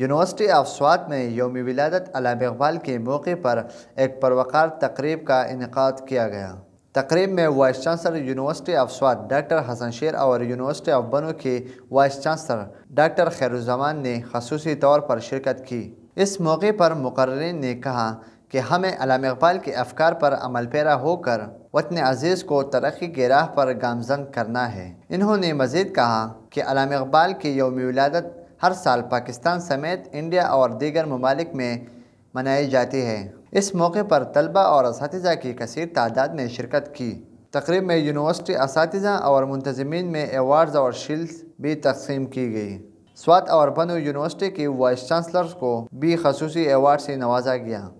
university of Swat में योम विलादत अलाम इकबाल के मौके पर एक परवकार तकरीब का इनका किया गया तकरीब में vice chancellor university of Swat doctor Hasan Sher और यूनिवर्सिटी ऑफ बनो के वाइस चांसलर डॉक्टर खैरुजमान ने खसूसी तौर पर शिरकत की इस मौके पर मुकर्रेन ने कहा कि हमें अलाम इकबाल के अफकार पर अमल पैरा होकर वतन अजीज़ को तरक्की के राह पर गामजन करना है इन्होंने मज़ीद कहा कि अलाम इकबाल की योम विलादत हर साल पाकिस्तान समेत इंडिया और दीगर ममालिक में मनाई जाती है इस मौके पर तलबा और इस की कसर तादाद ने शिरकत की तकरीब में यूनिवर्सिटी इस और मुंतजमीन में एवार्ड्स और शील्ड्स भी तकसीम की गई स्वात और पनू यूनिवर्सिटी की वाइस चांसलर्स को भी खसूसी एवार्ड से नवाजा गया